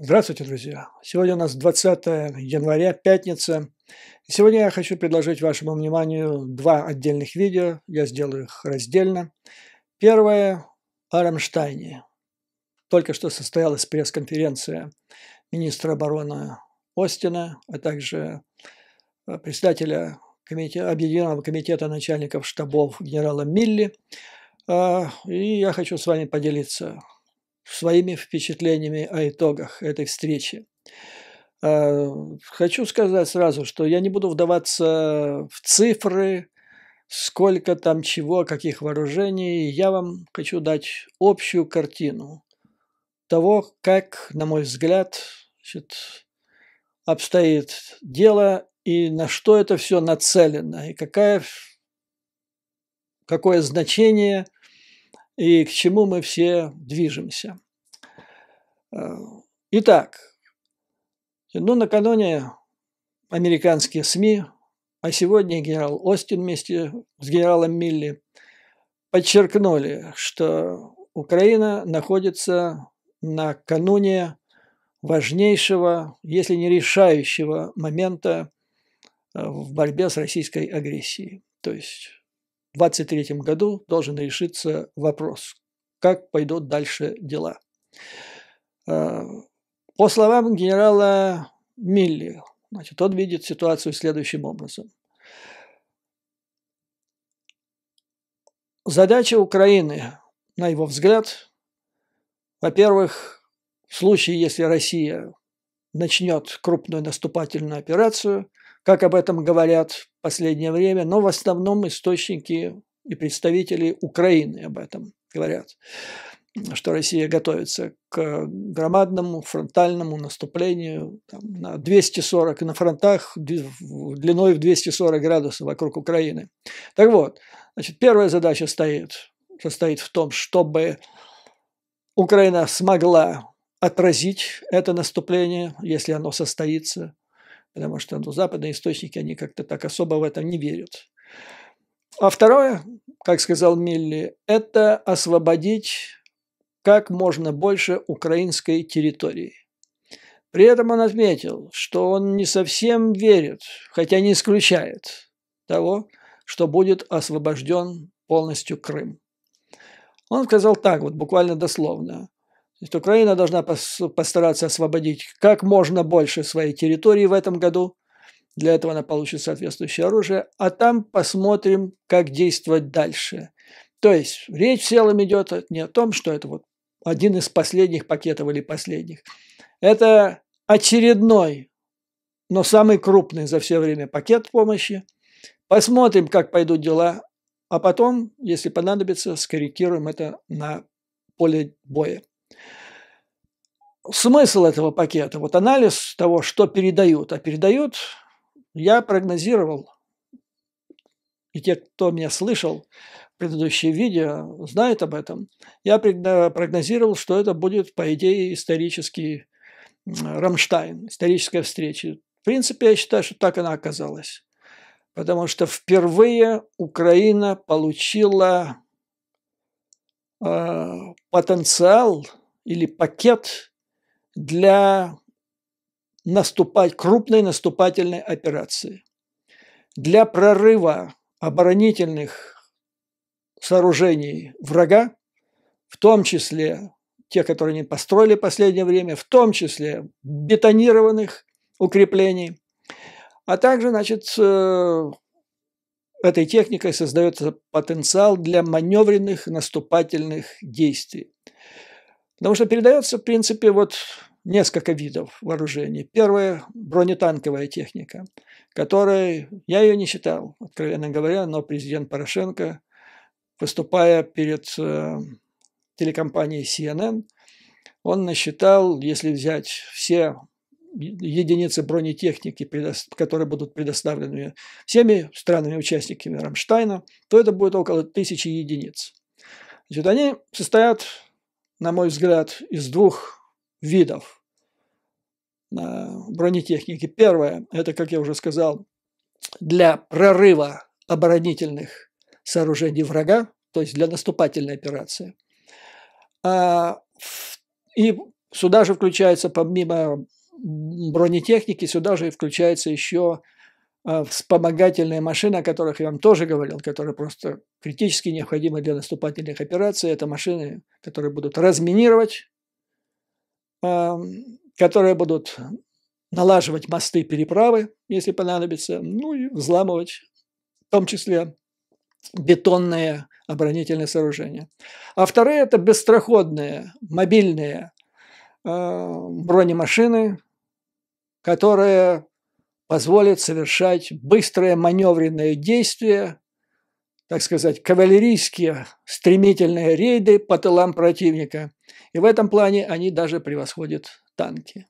Здравствуйте, друзья! Сегодня у нас 20 января, пятница. сегодня я хочу предложить вашему вниманию два отдельных видео. Я сделаю их раздельно. Первое о Рамштайне. Только что состоялась пресс-конференция министра обороны Остина, а также э, председателя комитета, Объединенного комитета начальников штабов генерала Милли. А, и я хочу с вами поделиться своими впечатлениями о итогах этой встречи. А, хочу сказать сразу, что я не буду вдаваться в цифры, сколько там чего, каких вооружений. Я вам хочу дать общую картину того, как, на мой взгляд, значит, обстоит дело и на что это все нацелено, и какая, какое значение – и к чему мы все движемся. Э, итак, ну, накануне американские СМИ, а сегодня генерал Остин вместе с генералом Милли подчеркнули, что Украина находится накануне важнейшего, если не решающего момента э, в борьбе с российской агрессией. То есть 2023 году должен решиться вопрос, как пойдут дальше дела. А, по словам генерала Милли, значит, он видит ситуацию следующим образом. Задача Украины, на его взгляд, во-первых, в случае, если Россия начнет крупную наступательную операцию – как об этом говорят в последнее время, но в основном источники и представители Украины об этом говорят, что Россия готовится к громадному фронтальному наступлению там, на 240 на фронтах длиной в 240 градусов вокруг Украины. Так вот, значит, первая задача стоит, состоит в том, чтобы Украина смогла отразить это наступление, если оно состоится, потому что ну, западные источники, они как-то так особо в этом не верят. А второе, как сказал Милли, это освободить как можно больше украинской территории. При этом он отметил, что он не совсем верит, хотя не исключает того, что будет освобожден полностью Крым. Он сказал так, вот буквально дословно. То есть Украина должна постараться освободить как можно больше своей территории в этом году. Для этого она получит соответствующее оружие. А там посмотрим, как действовать дальше. То есть речь в целом идет не о том, что это вот один из последних пакетов или последних. Это очередной, но самый крупный за все время пакет помощи. Посмотрим, как пойдут дела, а потом, если понадобится, скорректируем это на поле боя. Смысл этого пакета, вот анализ того, что передают, а передают, я прогнозировал, и те, кто меня слышал, предыдущие видео знают об этом, я прогнозировал, что это будет, по идее, исторический Рамштайн, историческая встреча. В принципе, я считаю, что так она оказалась. Потому что впервые Украина получила э, потенциал или пакет для наступать, крупной наступательной операции. Для прорыва оборонительных сооружений врага, в том числе те, которые они построили в последнее время, в том числе бетонированных укреплений, а также, значит, э, этой техникой создается потенциал для маневренных наступательных действий. Потому что передается, в принципе, вот несколько видов вооружений. Первое – бронетанковая техника, которой я ее не считал, откровенно говоря, но президент Порошенко, выступая перед э, телекомпанией CNN, он насчитал, если взять все единицы бронетехники, которые будут предоставлены всеми странами-участниками Рамштайна, то это будет около тысячи единиц. Значит, они состоят на мой взгляд, из двух видов э, бронетехники. Первое, это, как я уже сказал, для прорыва оборонительных сооружений врага, то есть для наступательной операции. А, и сюда же включается, помимо бронетехники, сюда же включается еще а, вспомогательные машины, о которых я вам тоже говорил, которые просто критически необходимы для наступательных операций. Это машины, которые будут разминировать, а, которые будут налаживать мосты переправы, если понадобится, ну и взламывать, в том числе бетонные оборонительные сооружения. А вторые – это быстроходные, мобильные а, бронемашины, которые позволит совершать быстрые маневренные действия, так сказать, кавалерийские стремительные рейды по тылам противника. И в этом плане они даже превосходят танки.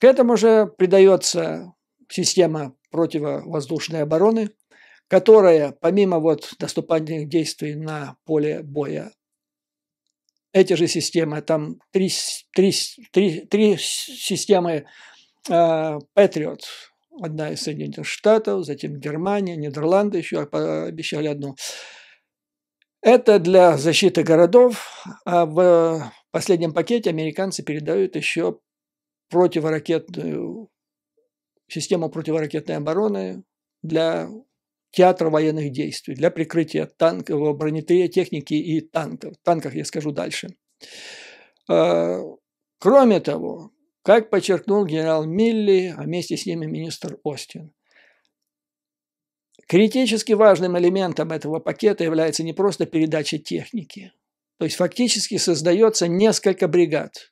К этому же придается система противовоздушной обороны, которая, помимо вот наступательных действий на поле боя, эти же системы, там три, три, три, три системы э, Patriot, одна из Соединенных Штатов, затем Германия, Нидерланды еще обещали одну. Это для защиты городов, а в последнем пакете американцы передают еще противоракетную э, систему противоракетной обороны для театра военных действий, для прикрытия танков, бронетехники и танков. Танках я скажу дальше. А, кроме того, как подчеркнул генерал Милли, а вместе с ним и министр Остин. Критически важным элементом этого пакета является не просто передача техники. То есть фактически создается несколько бригад.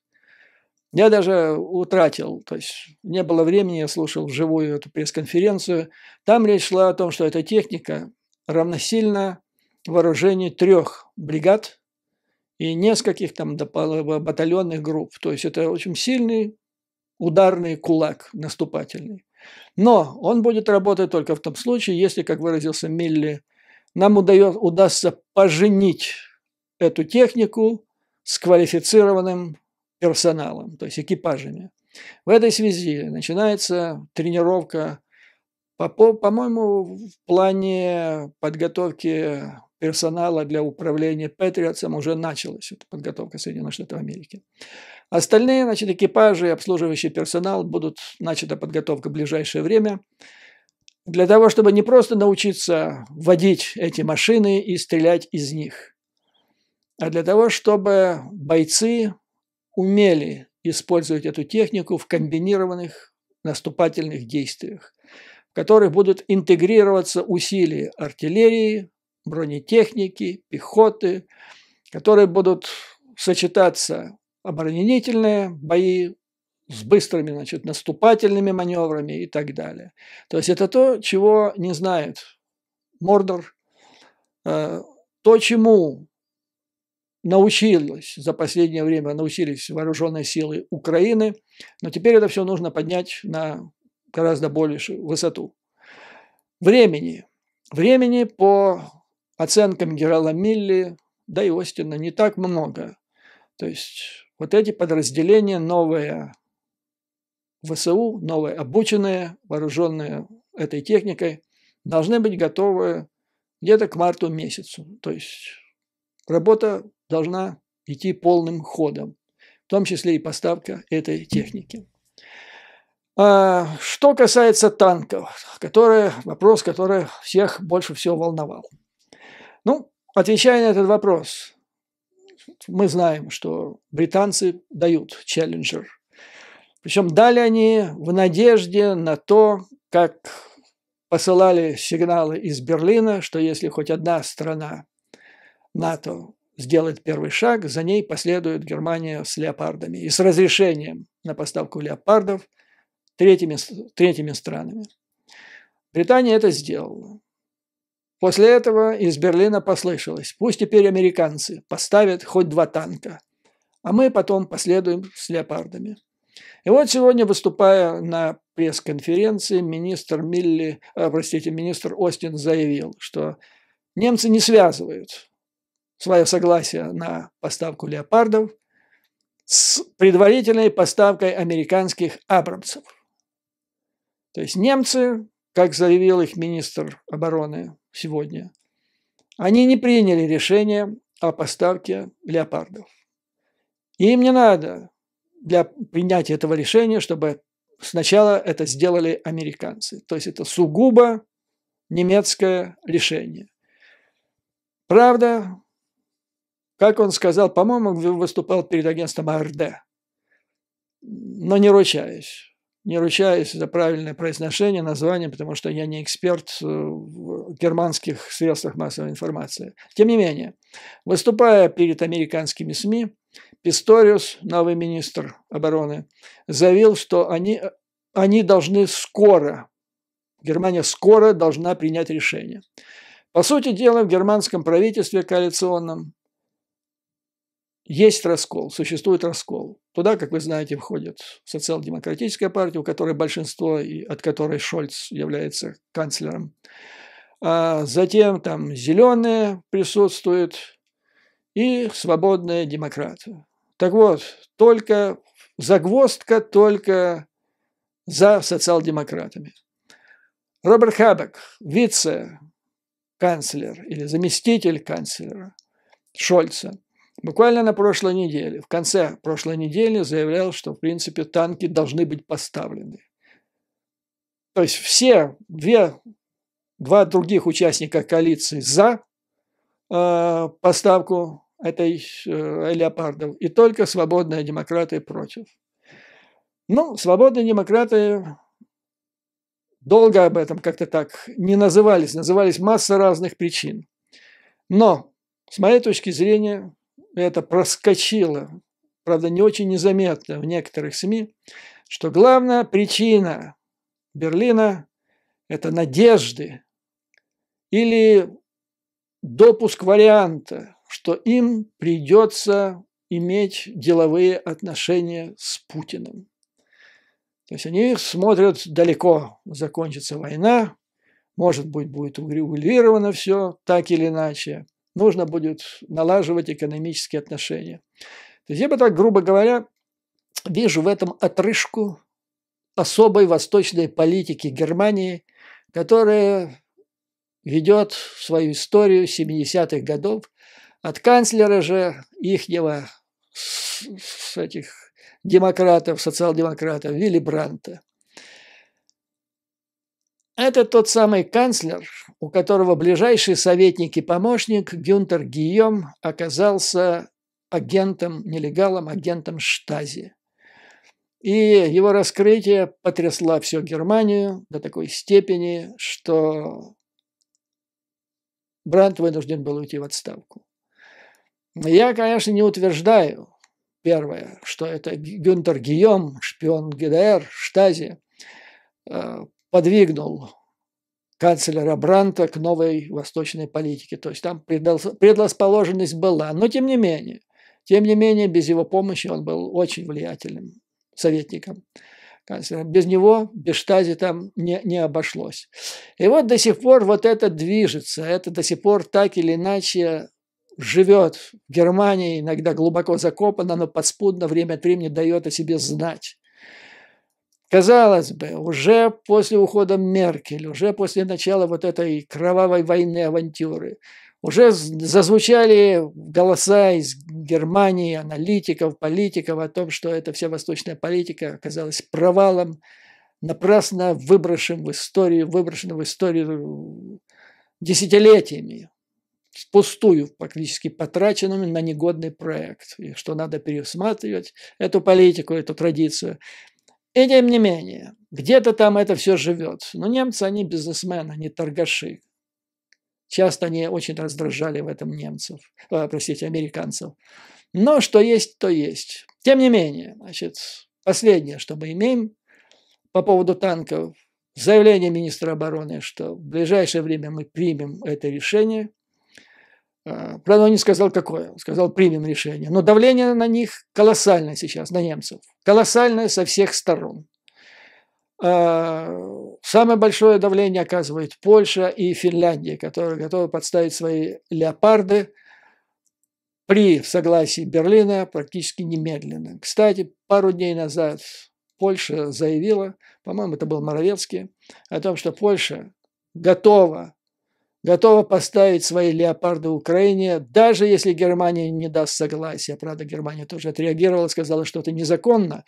Я даже утратил, то есть не было времени, я слушал живую эту пресс-конференцию. Там речь шла о том, что эта техника равносильно вооружению трех бригад и нескольких там батальонных групп. То есть это очень сильный ударный кулак наступательный. Но он будет работать только в том случае, если, как выразился Милли, нам удает, удастся поженить эту технику с квалифицированным персоналом, то есть экипажами. В этой связи начинается тренировка, по, по, по-моему, в плане подготовки персонала для управления Патриотсом уже началась эта подготовка Соединенных Штатов Америки. Остальные, значит, экипажи и обслуживающий персонал будут начата подготовка в ближайшее время для того, чтобы не просто научиться водить эти машины и стрелять из них, а для того, чтобы бойцы умели использовать эту технику в комбинированных наступательных действиях, в которых будут интегрироваться усилия артиллерии, бронетехники, пехоты, которые будут сочетаться оборонительные бои с быстрыми значит, наступательными маневрами и так далее. То есть это то, чего не знает Мордор, э, то, чему научилась за последнее время, научились вооруженные силы Украины, но теперь это все нужно поднять на гораздо большую высоту. Времени. Времени по оценкам генерала Милли, да и Остина, не так много. То есть вот эти подразделения новые ВСУ, новые обученные, вооруженные этой техникой, должны быть готовы где-то к марту месяцу. То есть работа должна идти полным ходом, в том числе и поставка этой техники. А, что касается танков, которые, вопрос, который всех больше всего волновал. Ну, отвечая на этот вопрос, мы знаем, что британцы дают Челленджер. Причем дали они в надежде на то, как посылали сигналы из Берлина, что если хоть одна страна НАТО сделает первый шаг, за ней последует Германия с леопардами и с разрешением на поставку леопардов третьими, третьими странами. Британия это сделала. После этого из Берлина послышалось, пусть теперь американцы поставят хоть два танка, а мы потом последуем с леопардами. И вот сегодня, выступая на пресс-конференции, министр, Милли, э, простите, министр Остин заявил, что немцы не связывают свое согласие на поставку леопардов с предварительной поставкой американских абрамсов. То есть немцы, как заявил их министр обороны сегодня, они не приняли решение о поставке леопардов. Им не надо для принятия этого решения, чтобы сначала это сделали американцы. То есть это сугубо немецкое решение. Правда, как он сказал, по-моему, выступал перед агентством АРД, но не ручаюсь не ручаюсь за правильное произношение названия, потому что я не эксперт э, в германских средствах массовой информации. Тем не менее, выступая перед американскими СМИ, Писториус, новый министр обороны, заявил, что они, э, они должны скоро, Германия скоро должна принять решение. По сути дела, в германском правительстве коалиционном есть раскол, существует раскол. Туда, как вы знаете, входит социал-демократическая партия, у которой большинство, и от которой Шольц является канцлером. А затем там зеленые присутствуют и свободные демократы. Так вот, только загвоздка только за социал-демократами. Роберт Хабек, вице-канцлер или заместитель канцлера Шольца – буквально на прошлой неделе, в конце прошлой недели заявлял, что, в принципе, танки должны быть поставлены. То есть все две, два других участника коалиции за э, поставку этой э, леопардов, и только свободные демократы против. Ну, свободные демократы долго об этом как-то так не назывались, назывались масса разных причин. Но, с моей точки зрения, это проскочило, правда, не очень незаметно в некоторых СМИ, что главная причина Берлина – это надежды или допуск варианта, что им придется иметь деловые отношения с Путиным. То есть они смотрят далеко, закончится война, может быть, будет урегулировано все так или иначе – нужно будет налаживать экономические отношения. То есть я бы так, грубо говоря, вижу в этом отрыжку особой восточной политики Германии, которая ведет свою историю 70-х годов от канцлера же ихнего с, с этих демократов, социал-демократов Вилли Бранта. Это тот самый канцлер, у которого ближайший советник и помощник Гюнтер Гийом оказался агентом, нелегалом, агентом Штази. И его раскрытие потрясло всю Германию до такой степени, что Брандт вынужден был уйти в отставку. Я, конечно, не утверждаю, первое, что это Гюнтер Гийом, шпион ГДР, Штази, э, подвигнул канцлера Бранта к новой восточной политике. То есть там предрасположенность была. Но тем не менее, тем не менее, без его помощи он был очень влиятельным советником канцлера. Без него, без штази там не, не обошлось. И вот до сих пор вот это движется, это до сих пор так или иначе живет в Германии, иногда глубоко закопано, но подспудно время от времени дает о себе знать. Казалось бы, уже после ухода Меркель, уже после начала вот этой кровавой войны, авантюры, уже зазвучали голоса из Германии, аналитиков, политиков о том, что эта вся восточная политика оказалась провалом, напрасно выброшен в историю, выброшен в историю десятилетиями, впустую практически потраченными на негодный проект, и что надо пересматривать эту политику, эту традицию. И тем не менее, где-то там это все живет. Но немцы, они бизнесмены, они торгаши. Часто они очень раздражали в этом немцев, э, простите, американцев. Но что есть, то есть. Тем не менее, значит, последнее, что мы имеем по поводу танков, заявление министра обороны, что в ближайшее время мы примем это решение – а, правда, он не сказал, какое. Он сказал, примем решение. Но давление на них колоссальное сейчас, на немцев. Колоссальное со всех сторон. А, самое большое давление оказывает Польша и Финляндия, которые готовы подставить свои леопарды при согласии Берлина практически немедленно. Кстати, пару дней назад Польша заявила, по-моему, это был Моровецкий, о том, что Польша готова готова поставить свои леопарды Украине, даже если Германия не даст согласия. Правда, Германия тоже отреагировала, сказала, что это незаконно.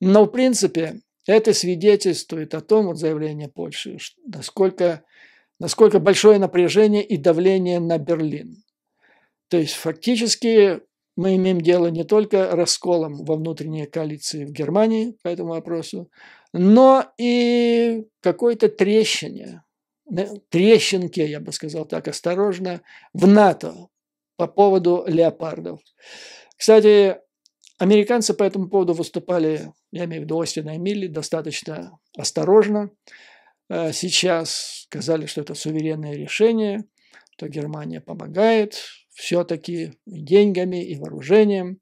Но, в принципе, это свидетельствует о том, вот заявление Польши, насколько, насколько большое напряжение и давление на Берлин. То есть, фактически, мы имеем дело не только расколом во внутренней коалиции в Германии по этому вопросу, но и какой-то трещине трещинке, я бы сказал так осторожно, в НАТО по поводу леопардов. Кстати, американцы по этому поводу выступали, я имею в виду Остина Эмили достаточно осторожно. Э, сейчас сказали, что это суверенное решение, что Германия помогает все-таки деньгами и вооружением,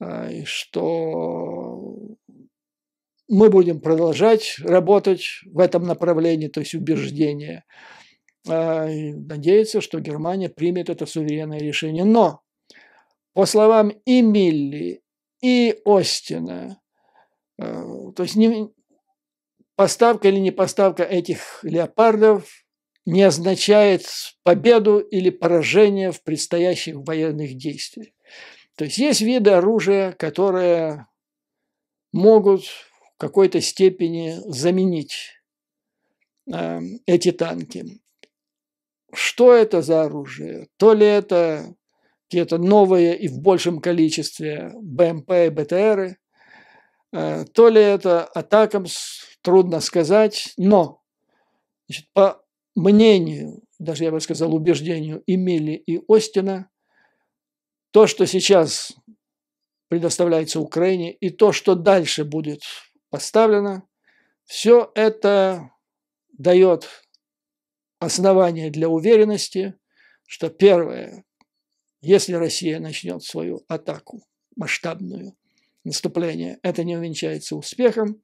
э, и что мы будем продолжать работать в этом направлении, то есть убеждение. А, надеяться, что Германия примет это суверенное решение. Но, по словам и Милли, и Остина, э, то есть не, поставка или не поставка этих леопардов не означает победу или поражение в предстоящих военных действиях. То есть есть виды оружия, которые могут в какой-то степени заменить э, эти танки. Что это за оружие? То ли это какие-то новые и в большем количестве БМП эм и БТРы, э, то ли это атакам, трудно сказать, но значит, по мнению, даже я бы сказал убеждению Эмили и Остина, то, что сейчас предоставляется Украине, и то, что дальше будет поставлено. Все это дает основание для уверенности, что первое, если Россия начнет свою атаку масштабную, наступление, это не увенчается успехом.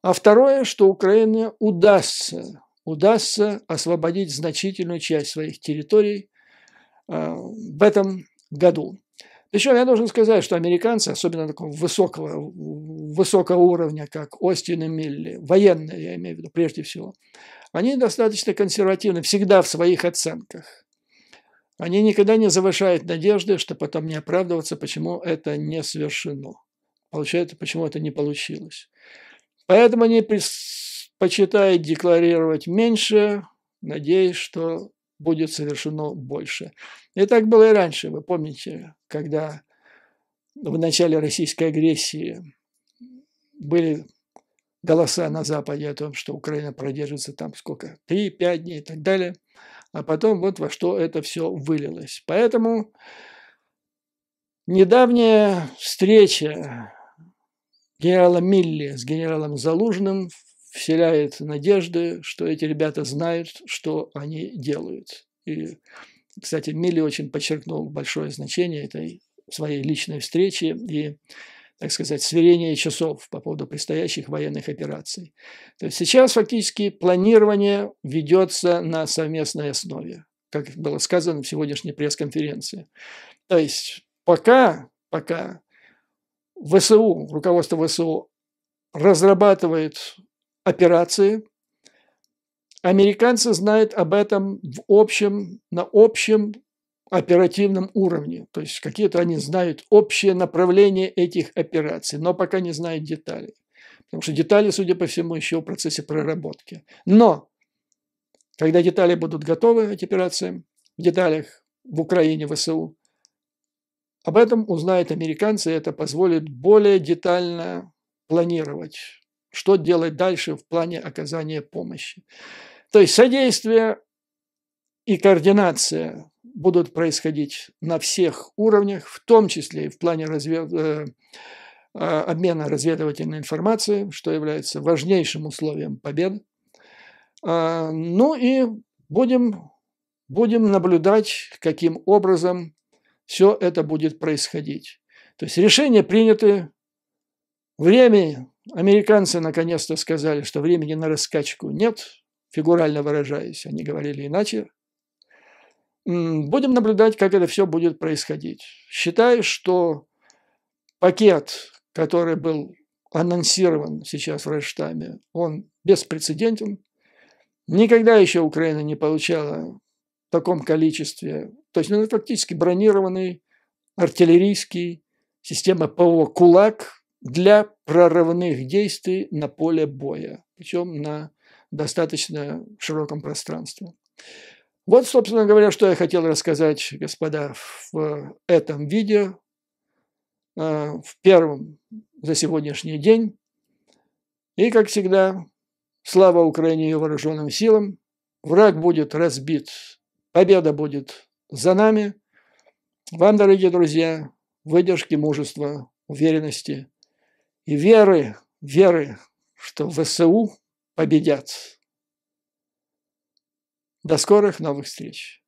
А второе, что Украине удастся, удастся освободить значительную часть своих территорий э, в этом году. Причем я должен сказать, что американцы, особенно такого высокого, высокого уровня, как Остин и Милли, военные, я имею в виду, прежде всего, они достаточно консервативны всегда в своих оценках. Они никогда не завышают надежды, что потом не оправдываться, почему это не совершено. Получается, почему это не получилось. Поэтому они предпочитают декларировать меньше, надеясь, что будет совершено больше. И так было и раньше, вы помните, когда в начале российской агрессии были голоса на Западе о том, что Украина продержится там сколько, три, пять дней и так далее, а потом вот во что это все вылилось. Поэтому недавняя встреча генерала Милли с генералом Залужным вселяет надежды, что эти ребята знают, что они делают. И, кстати, Милли очень подчеркнул большое значение этой своей личной встречи и, так сказать, сверения часов по поводу предстоящих военных операций. То есть сейчас фактически планирование ведется на совместной основе, как было сказано в сегодняшней пресс-конференции. То есть пока, пока ВСУ, руководство ВСУ разрабатывает операции. Американцы знают об этом в общем, на общем оперативном уровне. То есть какие-то они знают общее направление этих операций, но пока не знают деталей. Потому что детали, судя по всему, еще в процессе проработки. Но когда детали будут готовы, эти операции, в деталях в Украине, в ВСУ, об этом узнают американцы, и это позволит более детально планировать что делать дальше в плане оказания помощи. То есть содействие и координация будут происходить на всех уровнях, в том числе и в плане развед... Э, а, обмена разведывательной информацией, что является важнейшим условием победы. А, ну и будем, будем наблюдать, каким образом все это будет происходить. То есть решения приняты, время Американцы наконец-то сказали, что времени на раскачку нет, фигурально выражаясь, они говорили иначе. Будем наблюдать, как это все будет происходить. Считаю, что пакет, который был анонсирован сейчас в Рейштаме, он беспрецедентен. Никогда еще Украина не получала в таком количестве, то есть ну, фактически бронированный артиллерийский система ПО «Кулак», для прорывных действий на поле боя, причем на достаточно широком пространстве. Вот, собственно говоря, что я хотел рассказать, господа, в этом видео, а, в первом за сегодняшний день. И, как всегда, слава Украине и вооруженным силам. Враг будет разбит, победа будет за нами. Вам, дорогие друзья, выдержки, мужества, уверенности – и веры, веры, что ВСУ победят. До скорых новых встреч!